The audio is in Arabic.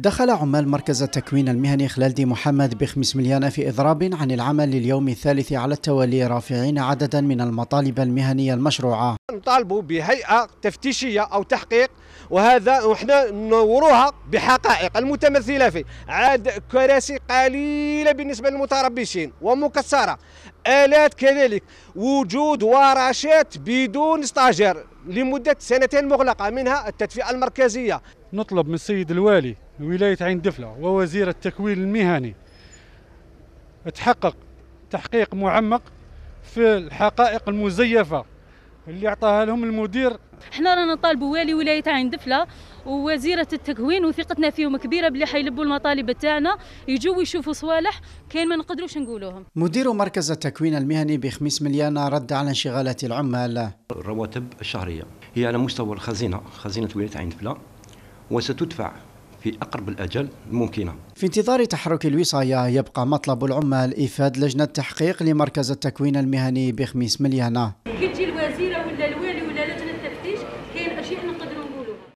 دخل عمال مركز التكوين المهني خلالدي محمد بخمس مليان في إضراب عن العمل لليوم الثالث على التوالي رافعين عددا من المطالب المهنية المشروعة نطالب بهيئة تفتيشية أو تحقيق وهذا وحنا نوروها بحقائق المتمثلة في عاد كراسي قليلة بالنسبة للمتربشين ومكسرة آلات كذلك وجود ورشات بدون استاجر لمدة سنتين مغلقة منها التدفئة المركزية نطلب من السيد الوالي ولاية عين دفلة ووزير التكوين المهني تحقق تحقيق معمق في الحقائق المزيفة اللي عطاها لهم المدير احنا رانا نطالبوا والي ولايه عين دفله ووزيره التكوين وثقتنا فيهم كبيره بلي حيلبوا المطالب تاعنا يجوا يشوفوا صوالح كاين ما نقدروش نقولوهم مدير مركز التكوين المهني بخميس مليان رد على انشغالات العمال الرواتب الشهريه هي على مستوى الخزينه خزينه ولايه عين دفله وستدفع في أقرب الأجل الممكنة في انتظار تحرك الوصاية يبقى مطلب العمال افاد لجنة التحقيق لمركز التكوين المهني بخميس مليانة كي تجي الوزيرة ولا